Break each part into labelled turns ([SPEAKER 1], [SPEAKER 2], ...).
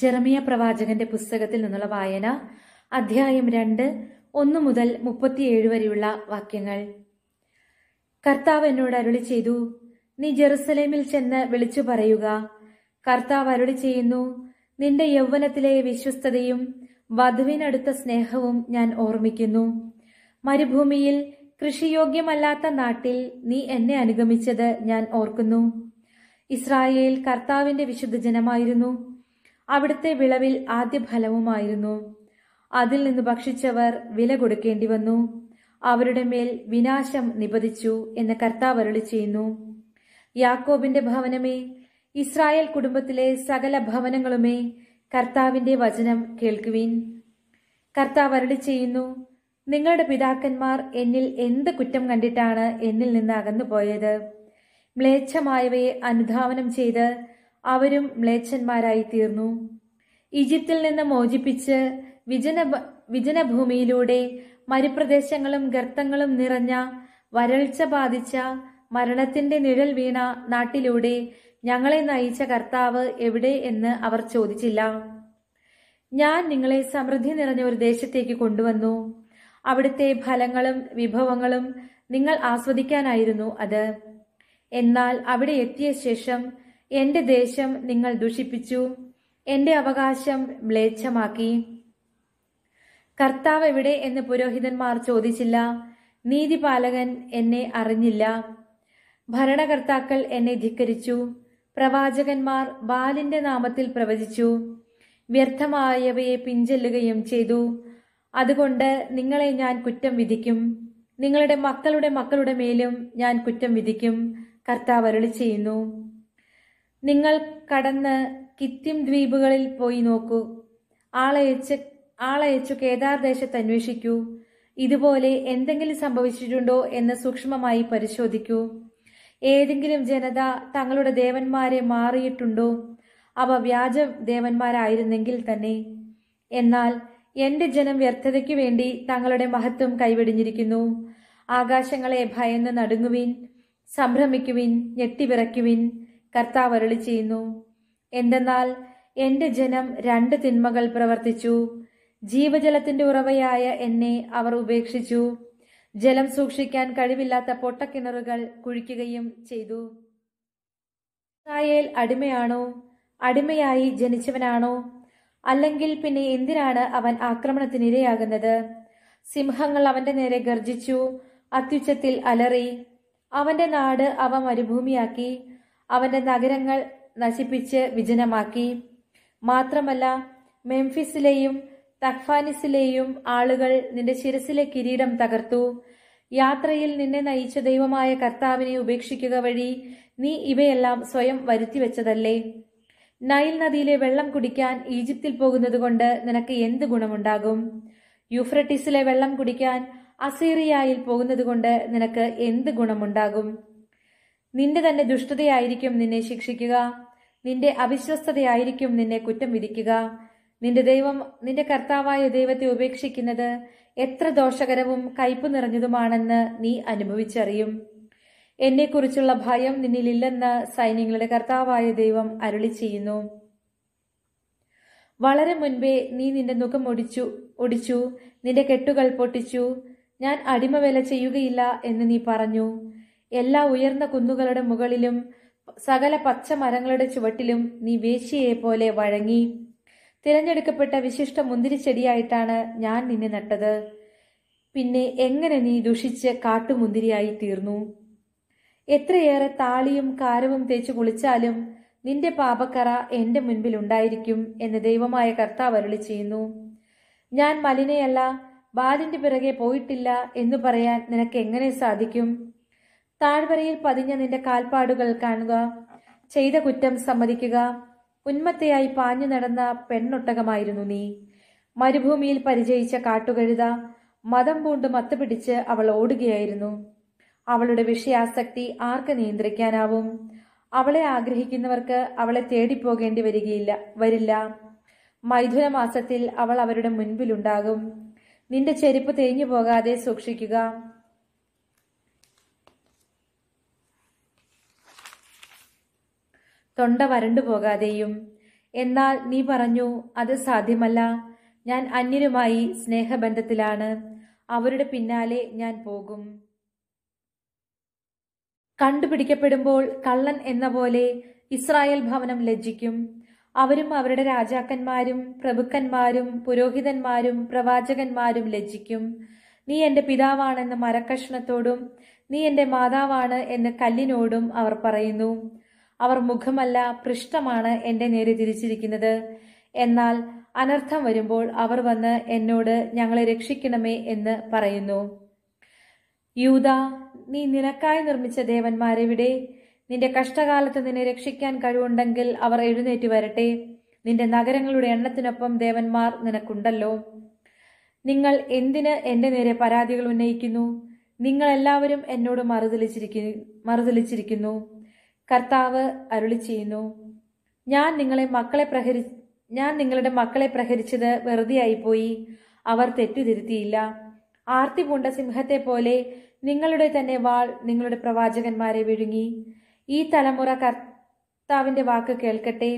[SPEAKER 1] ജെറമിയ പ്രവാചകന്റെ പുസ്തകത്തിൽ നിന്നുള്ള വായന അധ്യായം രണ്ട് ഒന്നു മുതൽ മുപ്പത്തിയേഴ് വരെയുള്ള വാക്യങ്ങൾ കർത്താവ് എന്നോട് അരുളി ചെയ്തു നീ ജെറുസലേമിൽ ചെന്ന് വിളിച്ചു പറയുക കർത്താവ് അരുളി ചെയ്യുന്നു നിന്റെ യൗവനത്തിലെ വിശ്വസ്തതയും വധുവിനടുത്ത സ്നേഹവും ഞാൻ ഓർമ്മിക്കുന്നു മരുഭൂമിയിൽ കൃഷിയോഗ്യമല്ലാത്ത നാട്ടിൽ നീ എന്നെ അനുഗമിച്ചത് ഞാൻ ഓർക്കുന്നു ഇസ്രായേൽ കർത്താവിന്റെ വിശുദ്ധ ജനമായിരുന്നു അവിടുത്തെ വിളവിൽ ആദ്യ ഫലവുമായിരുന്നു അതിൽ നിന്ന് ഭക്ഷിച്ചവർ വില കൊടുക്കേണ്ടി വന്നു അവരുടെ മേൽ വിനാശം നിപതിച്ചു എന്ന് കർത്താവ് ചെയ്യുന്നു യാക്കോബിന്റെ ഭവനമേ ഇസ്രായേൽ കുടുംബത്തിലെ സകല ഭവനങ്ങളുമേ കർത്താവിന്റെ വചനം കേൾക്കുവിൻ കർത്താവ് അരളി ചെയ്യുന്നു നിങ്ങളുടെ പിതാക്കന്മാർ എന്നിൽ എന്ത് കുറ്റം കണ്ടിട്ടാണ് എന്നിൽ നിന്ന് അകന്നുപോയത് മ്ലേച്ഛമായവയെ അനുധാവനം ചെയ്ത് അവരും മ്ലേച്ഛന്മാരായി തീർന്നു ഈജിപ്തിൽ നിന്ന് മോചിപ്പിച്ച് വിജന വിജനഭൂമിയിലൂടെ മരുപ്രദേശങ്ങളും ഗർത്തങ്ങളും നിറഞ്ഞ വരൾച്ച ബാധിച്ച മരണത്തിന്റെ നിഴൽ വീണ നാട്ടിലൂടെ ഞങ്ങളെ നയിച്ച കർത്താവ് എവിടെ എന്ന് അവർ ചോദിച്ചില്ല ഞാൻ നിങ്ങളെ സമൃദ്ധി നിറഞ്ഞ ഒരു ദേശത്തേക്ക് കൊണ്ടുവന്നു അവിടുത്തെ ഫലങ്ങളും വിഭവങ്ങളും നിങ്ങൾ ആസ്വദിക്കാനായിരുന്നു അത് എന്നാൽ അവിടെ എത്തിയ ശേഷം എന്റെ ദേശം നിങ്ങൾ ദുഷിപ്പിച്ചു എന്റെ അവകാശം മ്ലേച്ഛമാക്കി കർത്താവ് എവിടെ എന്ന് പുരോഹിതന്മാർ ചോദിച്ചില്ല നീതിപാലകൻ എന്നെ അറിഞ്ഞില്ല ഭരണകർത്താക്കൾ എന്നെ ധിക്കരിച്ചു പ്രവാചകന്മാർ ബാലിന്റെ നാമത്തിൽ പ്രവചിച്ചു വ്യർത്ഥമായവയെ പിഞ്ചെല്ലുകയും ചെയ്തു അതുകൊണ്ട് നിങ്ങളെ ഞാൻ കുറ്റം വിധിക്കും നിങ്ങളുടെ മക്കളുടെ മക്കളുടെ മേലും ഞാൻ കുറ്റം വിധിക്കും കർത്താവ് അരുളി ചെയ്യുന്നു നിങ്ങൾ കടന്ന് കിത്യം ദ്വീപുകളിൽ പോയി നോക്കൂ ആളയച്ച് ആളയച്ചു കേദാർ ദേശത്ത് അന്വേഷിക്കൂ ഇതുപോലെ എന്തെങ്കിലും സംഭവിച്ചിട്ടുണ്ടോ എന്ന് സൂക്ഷ്മമായി പരിശോധിക്കൂ ഏതെങ്കിലും ജനത തങ്ങളുടെ ദേവന്മാരെ മാറിയിട്ടുണ്ടോ അവ വ്യാജ ദേവന്മാരായിരുന്നെങ്കിൽ തന്നെ എന്നാൽ എന്റെ ജനം വ്യർത്ഥതയ്ക്കു വേണ്ടി തങ്ങളുടെ മഹത്വം കൈവെടിഞ്ഞിരിക്കുന്നു ആകാശങ്ങളെ ഭയന്ന് നടുങ്ങുവിൻ സംഭ്രമിക്കുവിൻ ഞെട്ടിവിറയ്ക്കുവിൻ കർത്താവ് അരളി ചെയ്യുന്നു എന്തെന്നാൽ എന്റെ ജനം രണ്ട് തിന്മകൾ പ്രവർത്തിച്ചു ജീവജലത്തിന്റെ ഉറവയായ എന്നെ അവർ ഉപേക്ഷിച്ചു ജലം സൂക്ഷിക്കാൻ കഴിവില്ലാത്ത പൊട്ടക്കിണറുകൾ കുഴിക്കുകയും ചെയ്തു ഇസ്രായേൽ അടിമയാണോ അടിമയായി ജനിച്ചവനാണോ അല്ലെങ്കിൽ പിന്നെ എന്തിനാണ് അവൻ ആക്രമണത്തിനിരയാകുന്നത് സിംഹങ്ങൾ അവന്റെ നേരെ ഗർജിച്ചു അത്യുച്ചത്തിൽ അലറി അവന്റെ നാട് അവ മരുഭൂമിയാക്കി അവന്റെ നഗരങ്ങൾ നശിപ്പിച്ച് വിജനമാക്കി മാത്രമല്ല മെംഫിസിലെയും തഖ്ഫാനിസിലെയും ആളുകൾ നിന്റെ ശിരസിലെ കിരീടം തകർത്തു യാത്രയിൽ നിന്നെ നയിച്ച ദൈവമായ കർത്താവിനെ ഉപേക്ഷിക്കുക വഴി നീ ഇവയെല്ലാം സ്വയം വരുത്തിവെച്ചതല്ലേ നൈൽ നദിയിലെ വെള്ളം കുടിക്കാൻ ഈജിപ്തിൽ പോകുന്നതുകൊണ്ട് നിനക്ക് എന്ത് ഗുണമുണ്ടാകും യുഫ്രട്ടിസിലെ വെള്ളം കുടിക്കാൻ അസീറിയയിൽ പോകുന്നതുകൊണ്ട് നിനക്ക് എന്ത് ഗുണമുണ്ടാകും നിന്റെ തന്നെ ദുഷ്ടതയായിരിക്കും നിന്നെ ശിക്ഷിക്കുക നിന്റെ അവിശ്വസ്തതയായിരിക്കും നിന്നെ കുറ്റം വിധിക്കുക നിന്റെ ദൈവം നിന്റെ കർത്താവായ ദൈവത്തെ ഉപേക്ഷിക്കുന്നത് എത്ര ദോഷകരവും കയ്പ് നിറഞ്ഞതുമാണെന്ന് നീ അനുഭവിച്ചറിയും എന്നെക്കുറിച്ചുള്ള ഭയം നിന്നിലില്ലെന്ന് സൈന്യങ്ങളുടെ കർത്താവായ ദൈവം അരുളി ചെയ്യുന്നു വളരെ മുൻപേ നീ നിന്റെ മുഖം ഒടിച്ചു ഒടിച്ചു നിന്റെ കെട്ടുകൾ പൊട്ടിച്ചു ഞാൻ അടിമവേല ചെയ്യുകയില്ല എന്ന് നീ പറഞ്ഞു എല്ലാ ഉയർന്ന കുന്നുകളുടെ മുകളിലും സകല പച്ച മരങ്ങളുടെ ചുവട്ടിലും നീ വേശ്യയെ പോലെ വഴങ്ങി തിരഞ്ഞെടുക്കപ്പെട്ട വിശിഷ്ട മുന്തിരിച്ചെടിയായിട്ടാണ് ഞാൻ നിന്നെ നട്ടത് പിന്നെ എങ്ങനെ നീ ദുഷിച്ച് കാട്ടുമുന്തിരിയായി തീർന്നു എത്രയേറെ താളിയും കാരവും തേച്ചു കുളിച്ചാലും നിന്റെ പാപക്കറ എന്റെ മുൻപിൽ ഉണ്ടായിരിക്കും എന്ന് ദൈവമായ കർത്താവ് അരുളി ചെയ്യുന്നു ഞാൻ മലിനയല്ല ബാലിന്റെ പിറകെ പോയിട്ടില്ല എന്ന് പറയാൻ നിനക്ക് എങ്ങനെ സാധിക്കും താഴ്വരയിൽ പതിഞ്ഞ നിന്റെ കാൽപ്പാടുകൾ കാണുക ചെയ്ത കുറ്റം സമ്മതിക്കുക ഉന്മത്തയായി പാഞ്ഞു നടന്ന പെണ്ണൊട്ടകമായിരുന്നു നീ മരുഭൂമിയിൽ പരിചയിച്ച കാട്ടുകഴുത മതം പൂണ്ട് മത്തുപിടിച്ച് അവൾ ഓടുകയായിരുന്നു അവളുടെ വിഷയാസക്തി ആർക്ക് നിയന്ത്രിക്കാനാവും അവളെ ആഗ്രഹിക്കുന്നവർക്ക് അവളെ തേടിപ്പോകേണ്ടി വരികയില്ല വരില്ല മൈഥുന മാസത്തിൽ അവൾ അവരുടെ മുൻപിലുണ്ടാകും നിന്റെ ചെരുപ്പ് തേഞ്ഞു പോകാതെ സൂക്ഷിക്കുക തൊണ്ട വരണ്ടു പോകാതെയും എന്നാൽ നീ പറഞ്ഞു അത് സാധ്യമല്ല ഞാൻ അന്യരുമായി സ്നേഹബന്ധത്തിലാണ് അവരുടെ പിന്നാലെ ഞാൻ പോകും കണ്ടുപിടിക്കപ്പെടുമ്പോൾ കള്ളൻ എന്ന പോലെ ഇസ്രായേൽ ഭവനം ലജ്ജിക്കും അവരും അവരുടെ രാജാക്കന്മാരും പ്രഭുക്കന്മാരും പുരോഹിതന്മാരും പ്രവാചകന്മാരും ലജ്ജിക്കും നീ എൻ്റെ പിതാവാണെന്ന് മരക്കഷ്ണത്തോടും നീ എൻ്റെ മാതാവാണ് എന്ന് കല്ലിനോടും അവർ പറയുന്നു അവർ മുഖമല്ല പൃഷ്ഠമാണ് എന്റെ നേരെ തിരിച്ചിരിക്കുന്നത് എന്നാൽ അനർത്ഥം വരുമ്പോൾ അവർ വന്ന് എന്നോട് ഞങ്ങളെ രക്ഷിക്കണമേ എന്ന് പറയുന്നു യൂത നീ നിനക്കായി നിർമ്മിച്ച ദേവന്മാരെ വിടെ നിന്റെ കഷ്ടകാലത്ത് നിന്നെ രക്ഷിക്കാൻ കഴിവുണ്ടെങ്കിൽ അവർ എഴുന്നേറ്റ് വരട്ടെ നിന്റെ നഗരങ്ങളുടെ എണ്ണത്തിനൊപ്പം ദേവന്മാർ നിനക്കുണ്ടല്ലോ നിങ്ങൾ എന്തിന് എന്റെ നേരെ പരാതികൾ ഉന്നയിക്കുന്നു നിങ്ങളെല്ലാവരും എന്നോട് മറുതലിച്ചിരിക്കുന്നു മറുതലിച്ചിരിക്കുന്നു കർത്താവ് അരുളി ചെയ്യുന്നു ഞാൻ നിങ്ങളെ മക്കളെ പ്രഹരി ഞാൻ നിങ്ങളുടെ മക്കളെ പ്രഹരിച്ചത് വെറുതെയായിപ്പോയി അവർ തെറ്റുതിരുത്തിയില്ല ആർത്തി പൂണ്ട സിംഹത്തെ പോലെ നിങ്ങളുടെ തന്നെ വാൾ നിങ്ങളുടെ പ്രവാചകന്മാരെ വിഴുങ്ങി ഈ തലമുറ കർത്താവിന്റെ വാക്ക് കേൾക്കട്ടെ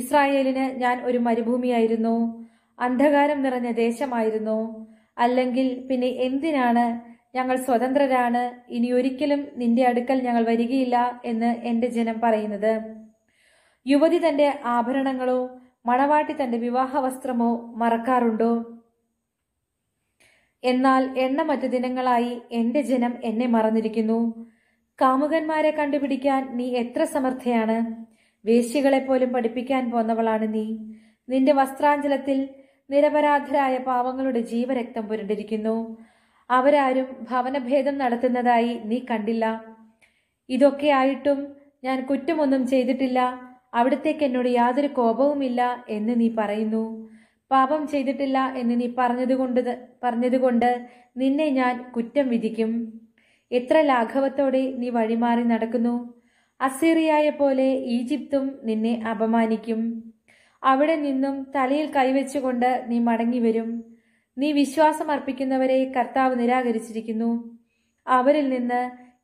[SPEAKER 1] ഇസ്രായേലിന് ഞാൻ ഒരു മരുഭൂമിയായിരുന്നു അന്ധകാരം നിറഞ്ഞ ദേശമായിരുന്നു അല്ലെങ്കിൽ പിന്നെ എന്തിനാണ് ഞങ്ങൾ സ്വതന്ത്രരാണ് ഇനി ഒരിക്കലും നിന്റെ അടുക്കൽ ഞങ്ങൾ വരികയില്ല എന്ന് എൻ്റെ ജനം പറയുന്നത് യുവതി തന്റെ ആഭരണങ്ങളോ മണവാട്ടി തന്റെ വിവാഹ വസ്ത്രമോ മറക്കാറുണ്ടോ എന്നാൽ എണ്ണമറ്റ ദിനങ്ങളായി എൻ്റെ ജനം എന്നെ മറന്നിരിക്കുന്നു കാമുകന്മാരെ കണ്ടുപിടിക്കാൻ നീ എത്ര സമർത്ഥയാണ് വേശ്യകളെ പോലും പഠിപ്പിക്കാൻ പോന്നവളാണ് നീ നിന്റെ വസ്ത്രാഞ്ചലത്തിൽ നിരപരാധരായ പാവങ്ങളുടെ ജീവരക്തം പുരണ്ടിരിക്കുന്നു അവരാരും ഭവനഭേദം നടത്തുന്നതായി നീ കണ്ടില്ല ഇതൊക്കെ ആയിട്ടും ഞാൻ കുറ്റമൊന്നും ചെയ്തിട്ടില്ല അവിടത്തേക്ക് എന്നോട് യാതൊരു കോപവുമില്ല എന്ന് നീ പറയുന്നു പാപം ചെയ്തിട്ടില്ല എന്ന് നീ പറഞ്ഞതുകൊണ്ട് പറഞ്ഞതുകൊണ്ട് നിന്നെ ഞാൻ കുറ്റം വിധിക്കും എത്ര ലാഘവത്തോടെ നീ വഴിമാറി നടക്കുന്നു അസീറിയായ പോലെ ഈജിപ്തും നിന്നെ അപമാനിക്കും അവിടെ നിന്നും തലയിൽ കൈവച്ചുകൊണ്ട് നീ മടങ്ങി വരും നീ വിശ്വാസം അർപ്പിക്കുന്നവരെ കർത്താവ് നിരാകരിച്ചിരിക്കുന്നു അവരിൽ നിന്ന്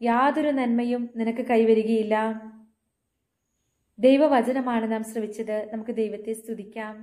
[SPEAKER 1] യാതൊരു നന്മയും നിനക്ക് കൈവരികയില്ല ദൈവവചനമാണ് നാം ശ്രവിച്ചത് നമുക്ക് ദൈവത്തെ സ്തുതിക്കാം